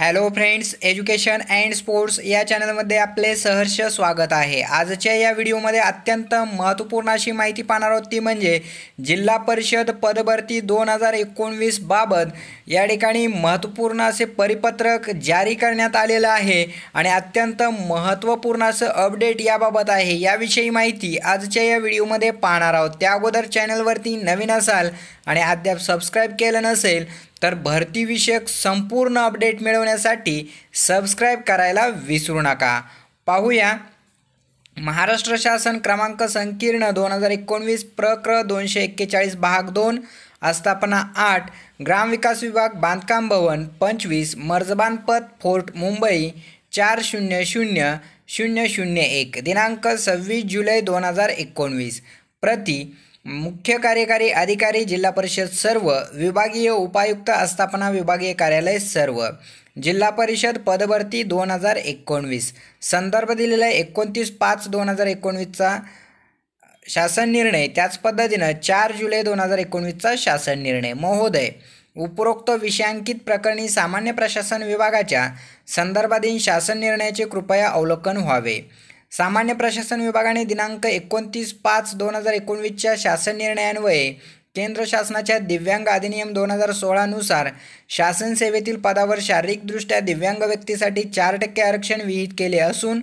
hello friends education and sports या चॅनलमध्ये आपले सहर्ष स्वागत आहे आजच्या या व्हिडिओमध्ये अत्यंत महत्त्वपूर्ण अशी माहिती पाहणार आहोत ती म्हणजे जिल्हा परिषद पदभरती दोन हजार एकोणवीस बाबत या ठिकाणी महत्त्वपूर्ण असे परिपत्रक जारी करण्यात आलेलं आहे आणि अत्यंत महत्त्वपूर्ण असं अपडेट याबाबत आहे याविषयी माहिती आजच्या या व्हिडिओमध्ये पाहणार आहोत त्या अगोदर चॅनलवरती नवीन असाल आणि अद्याप सबस्क्राईब केलं नसेल तर भरतीविषयक संपूर्ण अपडेट मिळवून मिळवण्यासाठी सबस्क्राईब करायला विसरू नका पाहूया महाराष्ट्र शासन क्रमांक संकीर्ण दोन हजार एकोणवीस प्रक्र दोनशे एक्केचाळीस भाग दोन आस्थापना आठ ग्रामविकास विभाग बांधकाम भवन पंचवीस मर्जबानपत फोर्ट मुंबई चार शून्य शून्य शून्य शून्य एक दिनांक सव्वीस जुलै दोन हजार एकोणवीस प्रति मुख्य कार्यकारी अधिकारी जिल्हा परिषद सर्व विभागीय उपायुक्त आस्थापना विभागीय कार्यालय सर्व जिल्हा परिषद पदभरती दोन हजार एकोणवीस संदर्भ दिलेला एकोणतीस पाच दोन हजार एकोणवीसचा शासन निर्णय त्याच पद्धतीनं चार जुलै दोन हजार एकोणवीसचा शासन निर्णय महोदय उपरोक्त विषयांकित प्रकरणी सामान्य प्रशासन विभागाच्या संदर्भाधीन शासन निर्णयाचे कृपया अवलोकन व्हावे सामान्य प्रशासन विभागाने दिनांक एकोणतीस पाच दोन हजार एकोणवीसच्या शासन निर्णयान्वये केंद्र शासनाच्या दिव्यांग अधिनियम दोन हजार सोळानुसार शासन सेवेतील पदावर शारीरिकदृष्ट्या दिव्यांग व्यक्तीसाठी चार टक्के आरक्षण विहित केले असून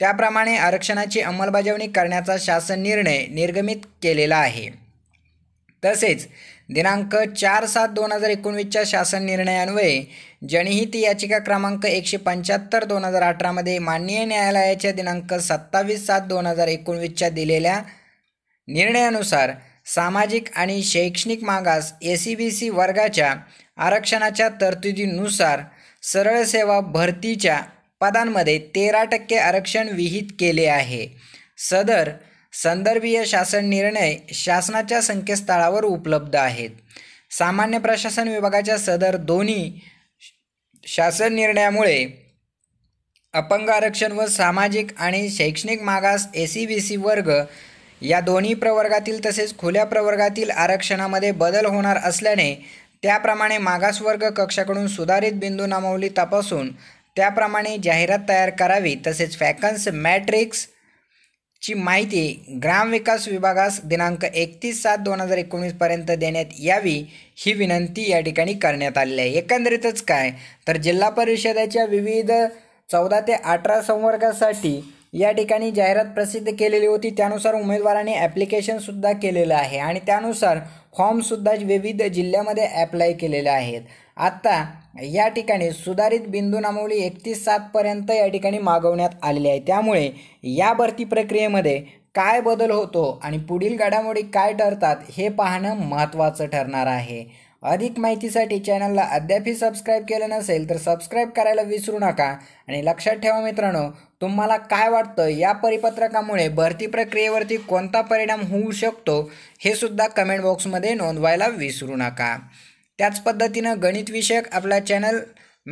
त्याप्रमाणे आरक्षणाची अंमलबजावणी करण्याचा शासन निर्णय निर्गमित केलेला आहे तसेच दिनांक चार सात दोन हजार एकोणवीसच्या शासन निर्णयान्वये जनहित याचिका क्रमांक एकशे पंच्याहत्तर दोन हजार अठरामध्ये माननीय न्यायालयाच्या दिनांक सत्तावीस सात दोन हजार एकोणवीसच्या दिलेल्या निर्णयानुसार सामाजिक आणि शैक्षणिक मागास ए सी बी सी वर्गाच्या आरक्षणाच्या तरतुदीनुसार सरळ सेवा भरतीच्या पदांमध्ये तेरा टक्के आरक्षण विहित केले आहे सदर संदर्भीय शासन निर्णय शासनाच्या संकेतस्थळावर उपलब्ध आहेत सामान्य प्रशासन विभागाच्या सदर दोन्ही शासन निर्णयामुळे अपंग आरक्षण व सामाजिक आणि शैक्षणिक मागास ए सी बी सी वर्ग या दोन्ही प्रवर्गातील तसेच खुल्या प्रवर्गातील आरक्षणामध्ये बदल होणार असल्याने त्याप्रमाणे मागासवर्ग कक्षाकडून सुधारित बिंदू नामावली तपासून त्याप्रमाणे जाहिरात तयार करावी तसेच फॅकन्स मॅट्रिक्स ची माहिती ग्रामविकास विभागास दिनांक एकतीस सात दोन हजार एकोणीसपर्यंत देण्यात यावी ही विनंती या ठिकाणी करण्यात आली आहे एकंदरीतच काय तर जिल्हा परिषदेच्या विविध चौदा ते अठरा संवर्गासाठी या ठिकाणी जाहिरात प्रसिद्ध केलेली होती त्यानुसार उमेदवाराने ॲप्लिकेशनसुद्धा केलेलं आहे आणि त्यानुसार फॉर्मसुद्धा विविध जिल्ह्यामध्ये अप्लाय केलेले आहेत आत्ता या ठिकाणी सुधारित बिंदू नामवली एकतीस सातपर्यंत या ठिकाणी मागवण्यात आलेली आहे त्यामुळे या भरती प्रक्रियेमध्ये काय बदल होतो आणि पुढील घडामोडी काय ठरतात हे पाहणं महत्त्वाचं ठरणार आहे अधिक माहितीसाठी चॅनलला अद्यापही सबस्क्राईब केलं नसेल तर सबस्क्राईब करायला विसरू नका आणि लक्षात ठेवा मित्रांनो तुम्हाला काय वाटतं या परिपत्रकामुळे भरती प्रक्रियेवरती कोणता परिणाम होऊ शकतो हे सुद्धा कमेंट बॉक्समध्ये नोंदवायला विसरू नका त्याच पद्धतीनं गणितविषयक आपला चॅनल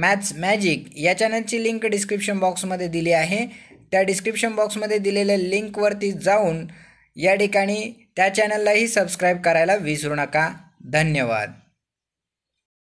मॅथ्स मॅजिक या चॅनलची लिंक डिस्क्रिप्शन बॉक्समध्ये दिली आहे त्या डिस्क्रिप्शन बॉक्समध्ये दिलेल्या लिंकवरती जाऊन या ठिकाणी त्या चॅनललाही सबस्क्राईब करायला विसरू नका धन्यवाद